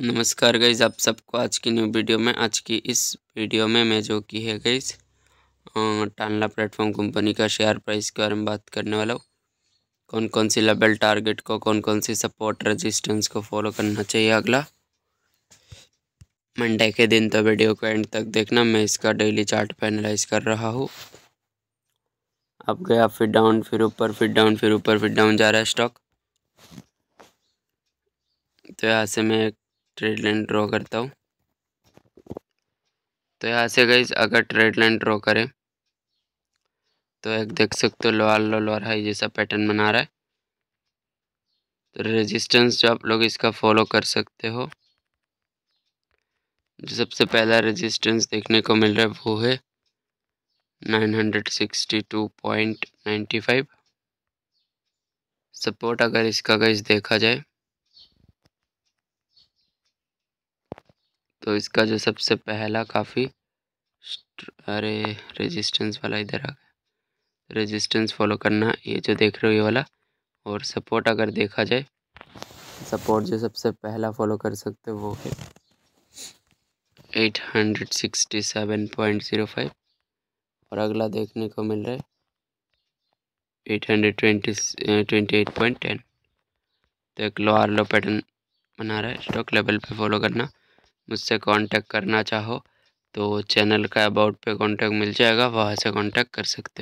नमस्कार गईज़ आप सबको आज की न्यू वीडियो में आज की इस वीडियो में मैं जो की है गईज़ टानला प्लेटफॉर्म कंपनी का शेयर प्राइस के बारे में बात करने वाला हूँ कौन कौन सी लेवल टारगेट को कौन कौन सी सपोर्ट रेजिस्टेंस को फॉलो करना चाहिए अगला मंडे के दिन तो वीडियो को एंड तक देखना मैं इसका डेली चार्ट फाइनलाइज कर रहा हूँ अब गया फिर डाउन फिर ऊपर फिर डाउन फिर ऊपर फिर डाउन जा रहा है स्टॉक तो यहाँ से मैं ट्रेड लाइन ड्रॉ करता हूँ तो यहाँ से गई अगर ट्रेड लाइन ड्रॉ करें तो एक देख सकते हो लोअर लो लोअर हाई जैसा पैटर्न बना रहा है तो रेजिस्टेंस जो आप लोग इसका फॉलो कर सकते हो जो सबसे पहला रेजिस्टेंस देखने को मिल रहा है वो है 962.95 सपोर्ट अगर इसका गाइस देखा जाए तो इसका जो सबसे पहला काफ़ी अरे रेजिस्टेंस वाला इधर आ गया रेजिस्टेंस फॉलो तो करना ये जो देख रहे हो ये वाला और सपोर्ट अगर देखा जाए सपोर्ट जो सबसे पहला फॉलो कर सकते हो वो है eight hundred sixty seven point zero five और अगला देखने को मिल रहा है eight hundred twenty twenty eight point ten तो एक लो आर लो पैटर्न बना रहा है स्टॉक लेवल पे फॉलो करना मुझसे कांटेक्ट करना चाहो तो चैनल का अबाउट पे कांटेक्ट मिल जाएगा वहाँ से कांटेक्ट कर सकते हो